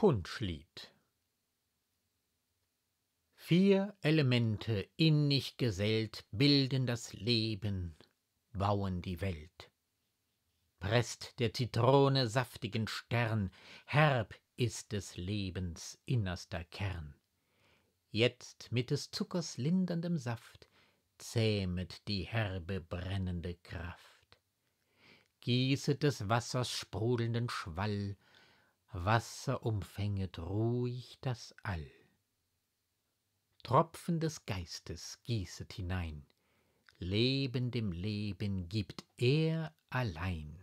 Punschlied Vier Elemente innig gesellt bilden das Leben, bauen die Welt. Presst der Zitrone saftigen Stern, herb ist des Lebens innerster Kern. Jetzt mit des Zuckers linderndem Saft zähmet die herbe brennende Kraft. Gießet des Wassers sprudelnden Schwall Wasser umfänget ruhig das All. Tropfen des Geistes gießet hinein, Leben dem Leben gibt er allein.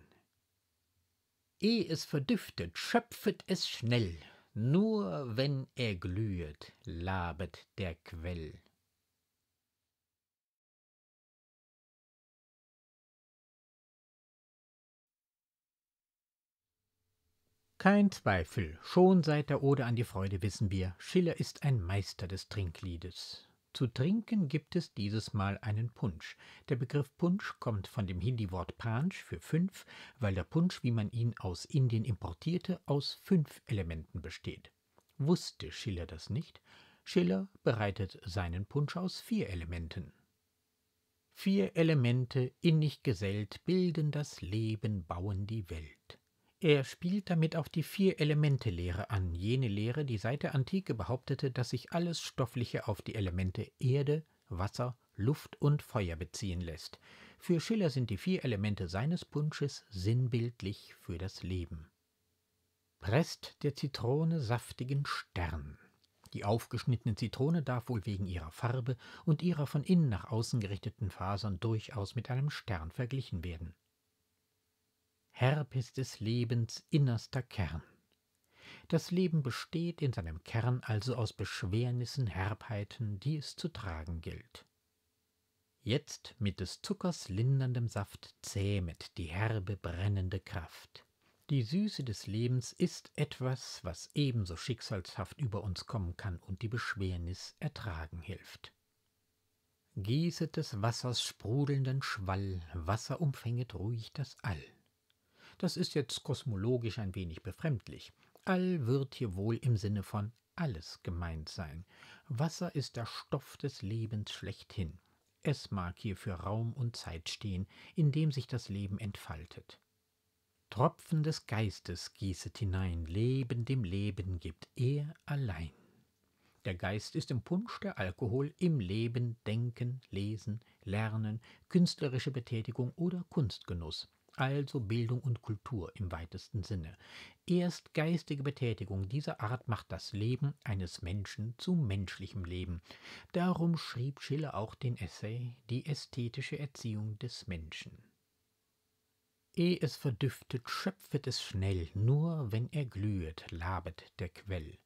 Ehe es verdüftet, schöpfet es schnell, nur wenn er glühet, labet der Quell. Kein Zweifel, schon seit der Ode an die Freude wissen wir, Schiller ist ein Meister des Trinkliedes. Zu trinken gibt es dieses Mal einen Punsch. Der Begriff Punsch kommt von dem Hindi-Wort Panch für fünf, weil der Punsch, wie man ihn aus Indien importierte, aus fünf Elementen besteht. Wusste Schiller das nicht? Schiller bereitet seinen Punsch aus vier Elementen. Vier Elemente innig gesellt bilden das Leben, bauen die Welt. Er spielt damit auf die Vier-Elemente-Lehre an, jene Lehre, die seit der Antike behauptete, dass sich alles Stoffliche auf die Elemente Erde, Wasser, Luft und Feuer beziehen lässt. Für Schiller sind die vier Elemente seines Punsches sinnbildlich für das Leben. Presst der Zitrone saftigen Stern. Die aufgeschnittene Zitrone darf wohl wegen ihrer Farbe und ihrer von innen nach außen gerichteten Fasern durchaus mit einem Stern verglichen werden. Herb ist des Lebens innerster Kern. Das Leben besteht in seinem Kern also aus Beschwernissen, Herbheiten, die es zu tragen gilt. Jetzt mit des Zuckers linderndem Saft zähmet die herbe brennende Kraft. Die Süße des Lebens ist etwas, was ebenso schicksalshaft über uns kommen kann und die Beschwernis ertragen hilft. Gießet des Wassers sprudelnden Schwall, Wasser umfänget ruhig das All. Das ist jetzt kosmologisch ein wenig befremdlich. All wird hier wohl im Sinne von alles gemeint sein. Wasser ist der Stoff des Lebens schlechthin. Es mag hier für Raum und Zeit stehen, in dem sich das Leben entfaltet. Tropfen des Geistes gießet hinein, Leben dem Leben gibt er allein. Der Geist ist im Punsch, der Alkohol im Leben, Denken, Lesen, Lernen, künstlerische Betätigung oder Kunstgenuss also Bildung und Kultur im weitesten Sinne. Erst geistige Betätigung dieser Art macht das Leben eines Menschen zu menschlichem Leben. Darum schrieb Schiller auch den Essay Die ästhetische Erziehung des Menschen. Ehe es verdüftet, schöpfet es schnell, nur wenn er glühet, labet der Quell.